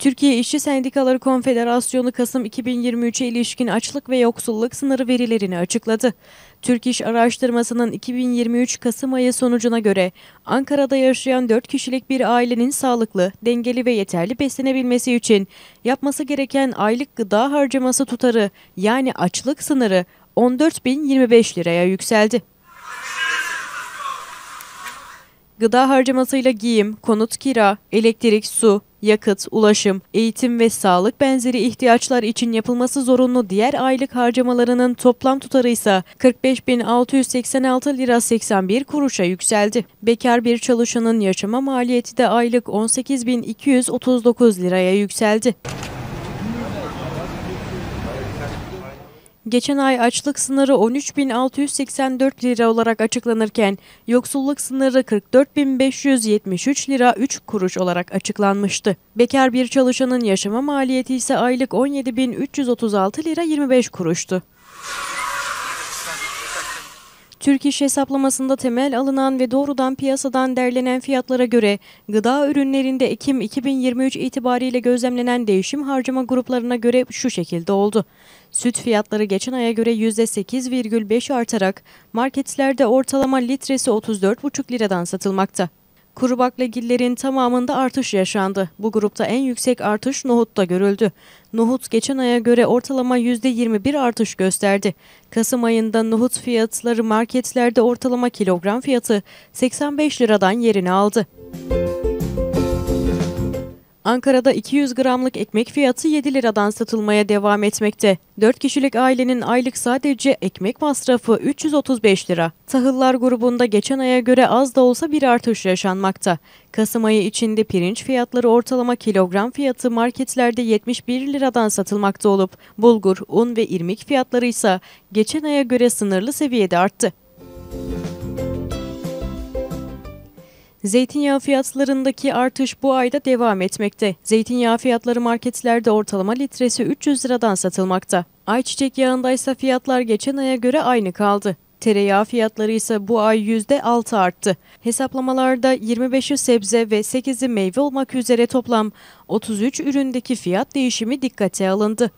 Türkiye İşçi Sendikaları Konfederasyonu Kasım 2023'e ilişkin açlık ve yoksulluk sınırı verilerini açıkladı. Türk İş Araştırması'nın 2023 Kasım ayı sonucuna göre Ankara'da yaşayan 4 kişilik bir ailenin sağlıklı, dengeli ve yeterli beslenebilmesi için yapması gereken aylık gıda harcaması tutarı yani açlık sınırı 14.025 liraya yükseldi. Gıda harcamasıyla giyim, konut kira, elektrik, su, yakıt, ulaşım, eğitim ve sağlık benzeri ihtiyaçlar için yapılması zorunlu diğer aylık harcamalarının toplam tutarı ise 45.686 lira 81 kuruşa yükseldi. Bekar bir çalışanın yaşama maliyeti de aylık 18.239 liraya yükseldi. Geçen ay açlık sınırı 13.684 lira olarak açıklanırken yoksulluk sınırı 44.573 lira 3 kuruş olarak açıklanmıştı. Bekar bir çalışanın yaşama maliyeti ise aylık 17.336 lira 25 kuruştu. Türk İş hesaplamasında temel alınan ve doğrudan piyasadan derlenen fiyatlara göre gıda ürünlerinde Ekim 2023 itibariyle gözlemlenen değişim harcama gruplarına göre şu şekilde oldu. Süt fiyatları geçen aya göre %8,5 artarak marketlerde ortalama litresi 34,5 liradan satılmakta. Kuru baklagillerin tamamında artış yaşandı. Bu grupta en yüksek artış nohutta görüldü. Nohut geçen aya göre ortalama %21 artış gösterdi. Kasım ayında nohut fiyatları marketlerde ortalama kilogram fiyatı 85 liradan yerini aldı. Müzik Ankara'da 200 gramlık ekmek fiyatı 7 liradan satılmaya devam etmekte. 4 kişilik ailenin aylık sadece ekmek masrafı 335 lira. Tahıllar grubunda geçen aya göre az da olsa bir artış yaşanmakta. Kasım ayı içinde pirinç fiyatları ortalama kilogram fiyatı marketlerde 71 liradan satılmakta olup bulgur, un ve irmik fiyatları ise geçen aya göre sınırlı seviyede arttı. Zeytinyağı fiyatlarındaki artış bu ayda devam etmekte. Zeytinyağı fiyatları marketlerde ortalama litresi 300 liradan satılmakta. Ayçiçek yağında ise fiyatlar geçen aya göre aynı kaldı. Tereyağı fiyatları ise bu ay %6 arttı. Hesaplamalarda 25'i sebze ve 8'i meyve olmak üzere toplam 33 üründeki fiyat değişimi dikkate alındı.